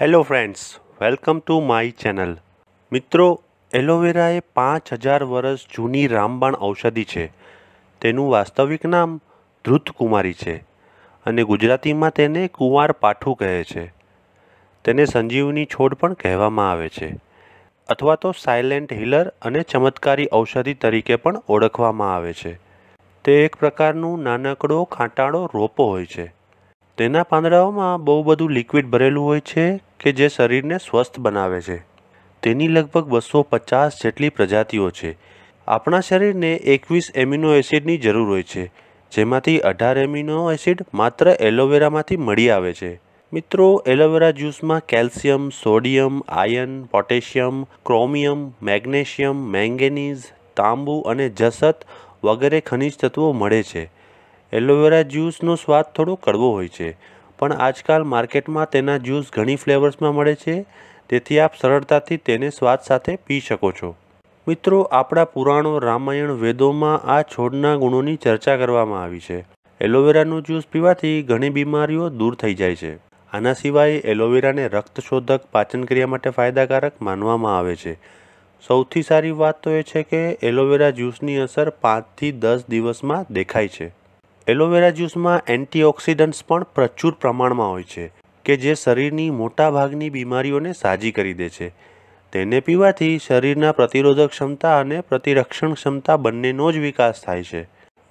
hello friends welcome to my channel મિત્રો aloe vera એ પાંચ હજાર વર્ષ જૂની રામબાણ ઔષધિ છે તેનું વાસ્તવિક નામ ધૃતકુમારી છે અને ગુજરાતીમાં તેને કુંવાર પાઠું કહે છે તેને સંજીવની છોડ પણ કહેવામાં આવે છે અથવા તો સાયલેન્ટ હિલર અને ચમત્કારી ઔષધિ તરીકે પણ ઓળખવામાં આવે છે તે એક પ્રકારનું નાનકડો ખાંટાળો રોપો હોય છે તેના પાંદડાઓમાં બહુ બધું લિક્વિડ ભરેલું હોય છે કે જે શરીરને સ્વસ્થ બનાવે છે તેની લગભગ બસો પચાસ જેટલી પ્રજાતિઓ છે આપણા શરીરને એકવીસ એમિનો એસિડની જરૂર હોય છે જેમાંથી અઢાર એમિનો એસિડ માત્ર એલોવેરામાંથી મળી આવે છે મિત્રો એલોવેરા જ્યુસમાં calcium sodium iron potassium chromium magnesium manganese તાંબુ અને જસત વગેરે ખનિજ તત્વો મળે છે એલોવેરા જ્યુસનો સ્વાદ થોડો કડવો હોય છે પણ આજકાલ માર્કેટમાં તેના જ્યુસ ઘણી ફ્લેવર્સમાં મળે છે તેથી આપ સરળતાથી તેને સ્વાદ સાથે પી શકો છો મિત્રો આપણા પુરાણો રામાયણ વેદોમાં આ છોડના ગુણોની ચર્ચા કરવામાં આવી છે એલોવેરાનું જ્યુસ પીવાથી ઘણી બીમારીઓ દૂર થઈ જાય છે આના સિવાય એલોવેરાને રક્તશોધક પાચનક્રિયા માટે ફાયદાકારક માનવામાં આવે છે સૌથી સારી વાત તો એ છે કે એલોવેરા જ્યુસની અસર પાંચથી દસ દિવસમાં દેખાય છે એલોવેરા જ્યુસમાં એન્ટીઓક્સિડન્ટ્સ પણ પ્રચુર પ્રમાણમાં હોય છે કે જે શરીરની મોટાભાગની બીમારીઓને સાજી કરી દે છે તેને પીવાથી શરીરના પ્રતિરોધક ક્ષમતા અને પ્રતિરક્ષણ ક્ષમતા બંનેનો જ વિકાસ થાય છે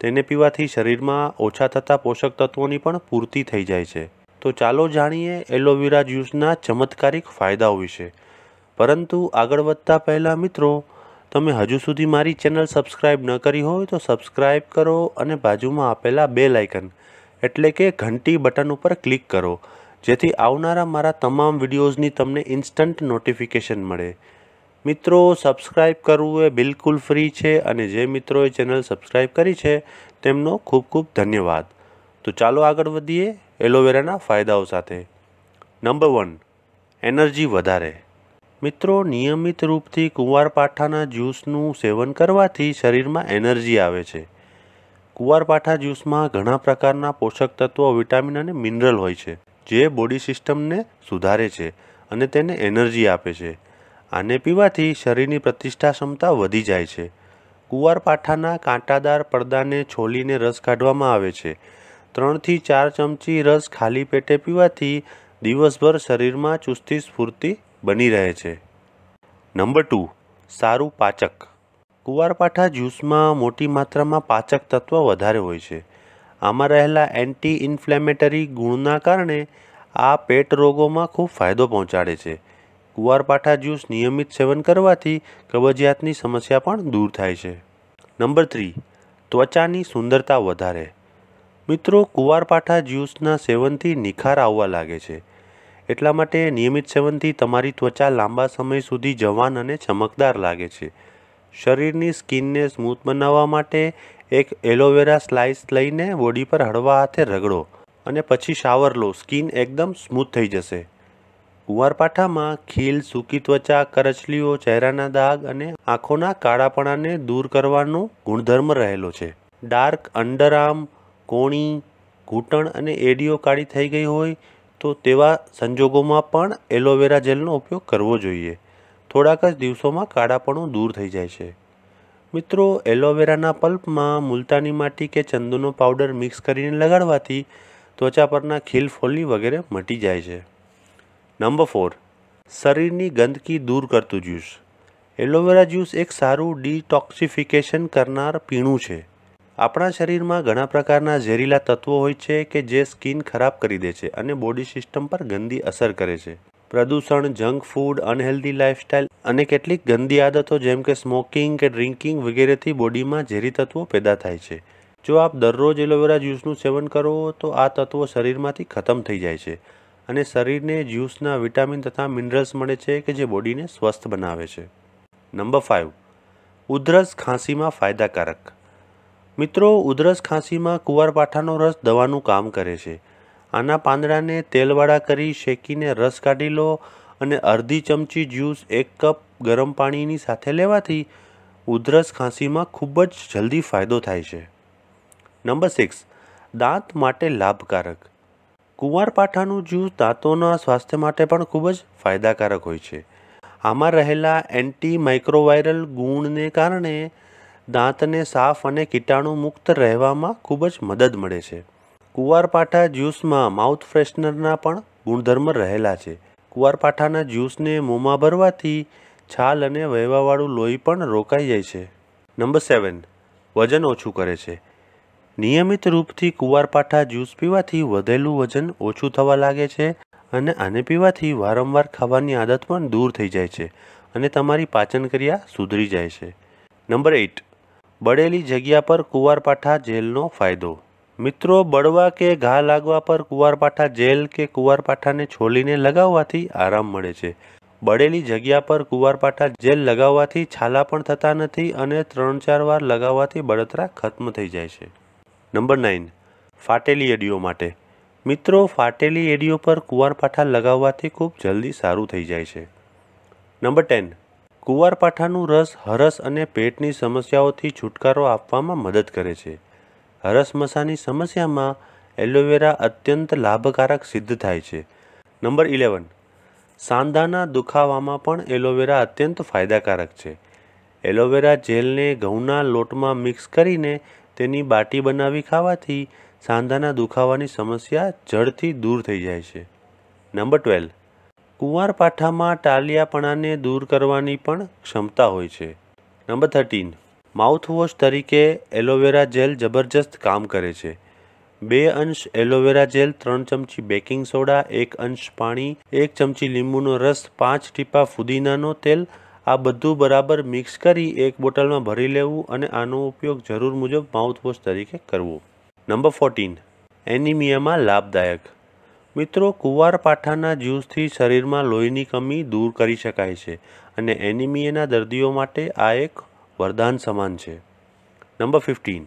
તેને પીવાથી શરીરમાં ઓછા થતા પોષક તત્વોની પણ પૂર્તિ થઈ જાય છે તો ચાલો જાણીએ એલોવેરા જ્યુસના ચમત્કારિક ફાયદાઓ વિશે પરંતુ આગળ વધતા પહેલાં મિત્રો તમે હજુ સુધી મારી ચેનલ સબસ્ક્રાઈબ ન કરી હોય તો સબસ્ક્રાઈબ કરો અને બાજુમાં આપેલા બે લાઇકન એટલે કે ઘંટી બટન ઉપર ક્લિક કરો જેથી આવનારા મારા તમામ વિડીયોઝની તમને ઇન્સ્ટન્ટ નોટિફિકેશન મળે મિત્રો સબસ્ક્રાઈબ કરવું એ બિલકુલ ફ્રી છે અને જે મિત્રોએ ચેનલ સબસ્ક્રાઈબ કરી છે તેમનો ખૂબ ખૂબ ધન્યવાદ તો ચાલો આગળ વધીએ એલોવેરાના ફાયદાઓ સાથે નંબર વન એનર્જી વધારે મિત્રો નિયમિત રૂપથી કુંવારપાઠાના જ્યુસનું સેવન કરવાથી શરીરમાં એનર્જી આવે છે કુંવારપાઠા જ્યુસમાં ઘણા પ્રકારના પોષક તત્વો વિટામિન અને મિનરલ હોય છે જે બોડી સિસ્ટમને સુધારે છે અને તેને એનર્જી આપે છે આને પીવાથી શરીરની પ્રતિષ્ઠા ક્ષમતા વધી જાય છે કુંવારપાઠાના કાંટાદાર પડદાને છોલીને રસ કાઢવામાં આવે છે ત્રણથી ચાર ચમચી રસ ખાલી પેટે પીવાથી દિવસભર શરીરમાં ચુસ્તી સ્ફૂર્તિ બની રહે છે નંબર ટુ સારું પાચક કુવારપાઠા જ્યુસમાં મોટી માત્રામાં પાચક તત્વ વધારે હોય છે આમાં રહેલા એન્ટી ઇન્ફ્લેમેટરી ગુણના કારણે આ પેટ રોગોમાં ખૂબ ફાયદો પહોંચાડે છે કુવારપાઠા જ્યુસ નિયમિત સેવન કરવાથી કબજિયાતની સમસ્યા પણ દૂર થાય છે નંબર થ્રી ત્વચાની સુંદરતા વધારે મિત્રો કુવારપાઠા જ્યુસના સેવનથી નિખાર આવવા લાગે છે એટલા માટે નિયમિત સેવનથી તમારી ત્વચા લાંબા સમય સુધી જવાન અને ચમકદાર લાગે છે શરીરની સ્કિનને સ્મૂથ બનાવવા માટે એક એલોવેરા સ્લાઇસ લઈને બોડી પર હળવા હાથે રગડો અને પછી શાવર લો સ્કિન એકદમ સ્મૂથ થઈ જશે કુંવારપાઠામાં ખીલ સૂકી ત્વચા કરચલીઓ ચહેરાના દાગ અને આંખોના કાળાપણાને દૂર કરવાનો ગુણધર્મ રહેલો છે ડાર્ક અંડરઆર્મ કોણી ઘૂંટણ અને એડીઓ કાળી થઈ ગઈ હોય તો તેવા સંજોગોમાં પણ એલોવેરા જેલનો ઉપયોગ કરવો જોઈએ થોડાક જ દિવસોમાં કાળાપણું દૂર થઈ જાય છે મિત્રો એલોવેરાના પલ્પમાં મુલતાની માટી કે ચંદુનો પાવડર મિક્સ કરીને લગાડવાથી ત્વચા પરના ખીલ ફોલ્લી વગેરે મટી જાય છે નંબર ફોર શરીરની ગંદકી દૂર કરતું જ્યુસ એલોવેરા જ્યુસ એક સારું ડિટોક્સિફિકેશન કરનાર પીણું છે આપણા શરીરમાં ઘણા પ્રકારના ઝેરીલા તત્વો હોય છે કે જે સ્કિન ખરાબ કરી દે છે અને બોડી સિસ્ટમ પર ગંદી અસર કરે છે પ્રદૂષણ જંક ફૂડ અનહેલ્ધી લાઇફસ્ટાઇલ અને કેટલીક ગંદી આદતો જેમ કે સ્મોકિંગ કે ડ્રિંકિંગ વગેરેથી બોડીમાં ઝેરી તત્વો પેદા થાય છે જો આપ દરરોજ એલોવેરા જ્યુસનું સેવન કરો તો આ તત્વો શરીરમાંથી ખતમ થઈ જાય છે અને શરીરને જ્યુસના વિટામિન તથા મિનરલ્સ મળે છે કે જે બોડીને સ્વસ્થ બનાવે છે નંબર ફાઇવ ઉધરસ ખાંસીમાં ફાયદાકારક મિત્રો ઉધરસ ખાંસીમાં કુંવારપાઠાનો રસ દવાનું કામ કરે છે આના પાંદડાને તેલવાળા કરી શેકીને રસ કાઢી લો અને અડધી ચમચી જ્યુસ એક કપ ગરમ પાણીની સાથે લેવાથી ઉધરસ ખાંસીમાં ખૂબ જ જલ્દી ફાયદો થાય છે નંબર સિક્સ દાંત માટે લાભકારક કુંવારપાઠાનું જ્યુસ દાંતોના સ્વાસ્થ્ય માટે પણ ખૂબ જ ફાયદાકારક હોય છે આમાં રહેલા એન્ટી માઇક્રોવાયરલ ગુણને કારણે દાંતને સાફ અને મુક્ત રહેવામાં ખૂબ જ મદદ મળે છે કુવારપાઠા જ્યુસમાં માઉથ ફ્રેશનરના પણ ગુણધર્મ રહેલા છે કુવારપાઠાના જ્યુસને મોંમાં ભરવાથી છાલ અને વહેવાવાળું લોહી પણ રોકાઈ જાય છે નંબર સેવન વજન ઓછું કરે છે નિયમિત રૂપથી કુવારપાઠા જ્યુસ પીવાથી વધેલું વજન ઓછું થવા લાગે છે અને આને પીવાથી વારંવાર ખાવાની આદત પણ દૂર થઈ જાય છે અને તમારી પાચનક્રિયા સુધરી જાય છે નંબર એઇટ બળેલી જગ્યા પર કુંવારપાઠા જેલનો ફાયદો મિત્રો બળવા કે ઘા લાગવા પર કુંવારપાઠા જેલ કે કુંવારપાઠાને છોલીને લગાવવાથી આરામ મળે છે બળેલી જગ્યા પર કુંવારપાઠા જેલ લગાવવાથી છાલા પણ થતા નથી અને ત્રણ ચાર વાર લગાવવાથી બળતરા ખત્મ થઈ જાય છે નંબર નાઇન ફાટેલી એડીઓ માટે મિત્રો ફાટેલી એડીઓ પર કુંવારપાઠા લગાવવાથી ખૂબ જલ્દી સારું થઈ જાય છે નંબર ટેન કુવારપાઠાનું રસ હરસ અને પેટની સમસ્યાઓથી છુટકારો આપવામાં મદદ કરે છે હરસ મસાની સમસ્યામાં એલોવેરા અત્યંત લાભકારક સિદ્ધ થાય છે નંબર ઇલેવન સાંધાના દુખાવામાં પણ એલોવેરા અત્યંત ફાયદાકારક છે એલોવેરા જેલને ઘઉંના લોટમાં મિક્સ કરીને તેની બાટી બનાવી ખાવાથી સાંધાના દુખાવાની સમસ્યા જડથી દૂર થઈ જાય છે નંબર ટ્વેલ્વ કુંવારપાઠામાં ટાલિયાપણાને દૂર કરવાની પણ ક્ષમતા હોય છે નંબર થર્ટીન માઉથવોશ તરીકે એલોવેરા જેલ જબરજસ્ત કામ કરે છે બે અંશ એલોવેરા જેલ ત્રણ ચમચી બેકિંગ સોડા એક અંશ પાણી એક ચમચી લીંબુનો રસ પાંચ ટીપા ફુદીનાનો તેલ આ બધું બરાબર મિક્સ કરી એક બોટલમાં ભરી લેવું અને આનો ઉપયોગ જરૂર મુજબ માઉથવોશ તરીકે કરવો નંબર ફોર્ટીન એનિમિયામાં લાભદાયક મિત્રો કુંવારપાઠાના જ્યુસથી શરીરમાં લોહીની કમી દૂર કરી શકાય છે અને એનિમિયાના દર્દીઓ માટે આ એક વરદાન સમાન છે નંબર ફિફ્ટીન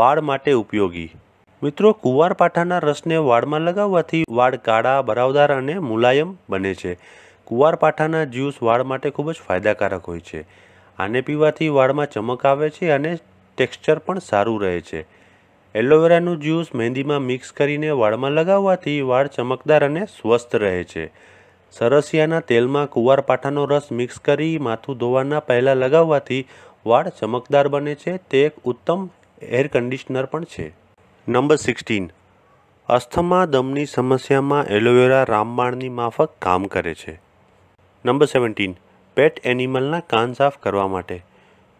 વાળ માટે ઉપયોગી મિત્રો કુંવારપાઠાના રસને વાળમાં લગાવવાથી વાળ કાળા બરાવદાર અને મુલાયમ બને છે કુંવારપાઠાના જ્યુસ વાળ માટે ખૂબ જ ફાયદાકારક હોય છે આને પીવાથી વાળમાં ચમક આવે છે અને ટેક્સચર પણ સારું રહે છે એલોવેરાનું જ્યુસ મહેંદીમાં મિક્સ કરીને વાળમાં લગાવવાથી વાળ ચમકદાર અને સ્વસ્થ રહે છે સરસિયાના તેલમાં કુંવારપાઠાનો રસ મિક્સ કરી માથું ધોવાના પહેલાં લગાવવાથી વાળ ચમકદાર બને છે તે એક ઉત્તમ એર કન્ડિશનર પણ છે નંબર સિક્સટીન અસ્થમા દમની સમસ્યામાં એલોવેરા રામબાણની માફક કામ કરે છે નંબર સેવન્ટીન પેટ એનિમલના કાન સાફ કરવા માટે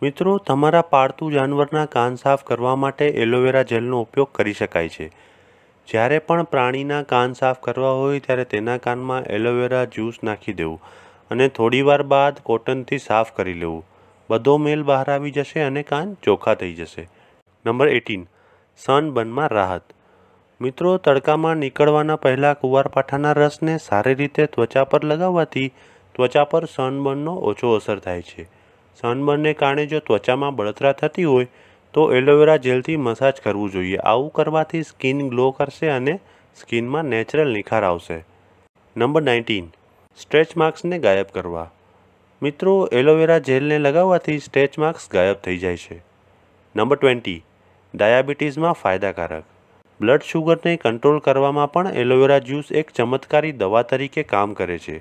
મિત્રો તમારા પાળતુ જાનવરના કાન સાફ કરવા માટે એલોવેરા જેલનો ઉપયોગ કરી શકાય છે જ્યારે પણ પ્રાણીના કાન સાફ કરવા હોય ત્યારે તેના કાનમાં એલોવેરા જ્યુસ નાખી દેવું અને થોડીવાર બાદ કોટનથી સાફ કરી લેવું બધો મેલ બહાર આવી જશે અને કાન ચોખ્ખા થઈ જશે નંબર એટીન સનબર્નમાં રાહત મિત્રો તડકામાં નીકળવાના પહેલાં કુવારપાઠાના રસને સારી રીતે ત્વચા પર લગાવવાથી ત્વચા પર સનબર્નનો ઓછો અસર થાય છે સનબર્નને કારણે જો ત્વચામાં બળતરા થતી હોય તો એલોવેરા જેલથી મસાજ કરવું જોઈએ આવું કરવાથી સ્કિન ગ્લો કરશે અને સ્કિનમાં નેચરલ નિખાર આવશે નંબર નાઇન્ટીન સ્ટ્રેચ માર્ક્સને ગાયબ કરવા મિત્રો એલોવેરા જેલને લગાવવાથી સ્ટ્રેચ માર્ક્સ ગાયબ થઈ જાય છે નંબર ટ્વેન્ટી ડાયાબિટીસમાં ફાયદાકારક બ્લડ શુગરને કંટ્રોલ કરવામાં પણ એલોવેરા જ્યુસ એક ચમત્કારી દવા તરીકે કામ કરે છે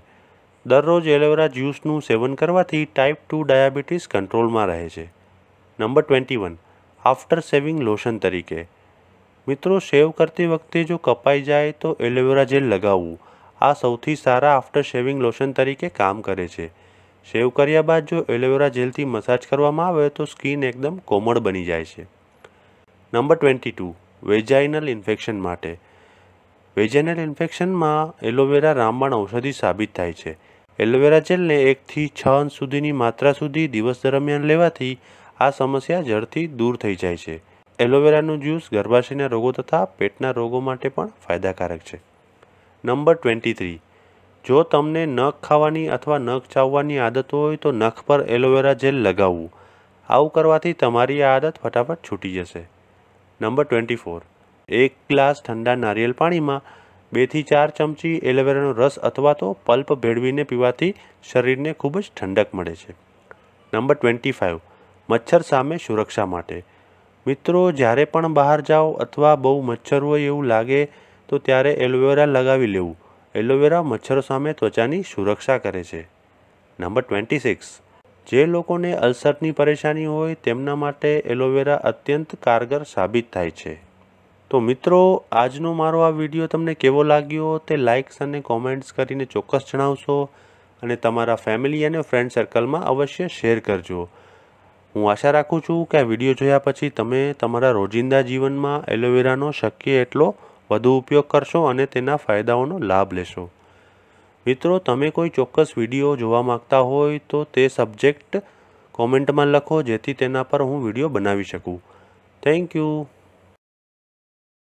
દરરોજ એલોવેરા જ્યુસનું સેવન કરવાથી ટાઈપ ટુ ડાયાબિટીસ કંટ્રોલમાં રહે છે number twenty one after shaving lotion તરીકે મિત્રો સેવ કરતી વખતે જો કપાઈ જાય તો એલોવેરા જેલ લગાવવું આ સૌથી સારા આફ્ટર શેવિંગ લોશન તરીકે કામ કરે છે સેવ કર્યા બાદ જો એલોવેરા જેલથી મસાજ કરવામાં આવે તો સ્કિન એકદમ કોમળ બની જાય છે number twenty two vaginal infection માટે વેજાઇનલ ઇન્ફેક્શનમાં એલોવેરા રામબાણ ઔષધિ સાબિત થાય છે એલોવેરા જેલને એકથી છ અંશ સુધીની માત્રા સુધી દિવસ દરમિયાન લેવાથી આ સમસ્યા જડથી દૂર થઈ જાય છે એલોવેરાનું જ્યુસ ગર્ભાશયના રોગો તથા પેટના રોગો માટે પણ ફાયદાકારક છે નંબર ટ્વેન્ટી થ્રી જો તમને નખ ખાવાની અથવા નખ ચાવવાની આદત હોય તો નખ પર એલોવેરા જેલ લગાવવું આવું કરવાથી તમારી આ આદત ફટાફટ છૂટી જશે નંબર ટ્વેન્ટી ફોર એક ગ્લાસ ઠંડા નારિયેળ પાણીમાં બેથી ચાર ચમચી એલોવેરાનો રસ અથવા તો પલ્પ ભેળવીને પીવાથી શરીરને ખૂબ જ ઠંડક મળે છે નંબર ટ્વેન્ટી ફાઇવ મચ્છર સામે સુરક્ષા માટે મિત્રો જ્યારે પણ બહાર જાઓ અથવા બહુ મચ્છર હોય એવું લાગે તો ત્યારે એલોવેરા લગાવી લેવું એલોવેરા મચ્છરો સામે ત્વચાની સુરક્ષા કરે છે નંબર ટ્વેન્ટી સિક્સ જે લોકોને અલ્સરની પરેશાની હોય તેમના માટે એલોવેરા અત્યંત કારગર સાબિત થાય છે તો મિત્રો આજનો મારો આ વિડીયો તમને કેવો લાગ્યો તે લાઇક્સ અને કોમેન્ટ્સ કરીને ચોક્કસ જણાવશો અને તમારા ફેમિલી અને ફ્રેન્ડ સર્કલમાં અવશ્ય શેર કરજો હું આશા રાખું છું કે આ વિડીયો જોયા પછી તમે તમારા રોજિંદા જીવનમાં એલોવેરાનો શક્ય એટલો વધુ ઉપયોગ કરશો અને તેના ફાયદાઓનો લાભ લેશો મિત્રો તમે કોઈ ચોક્કસ વિડીયો જોવા માગતા હોય તો તે સબ્જેક્ટ કોમેન્ટમાં લખો જેથી તેના પર હું વિડીયો બનાવી શકું થેન્ક યુ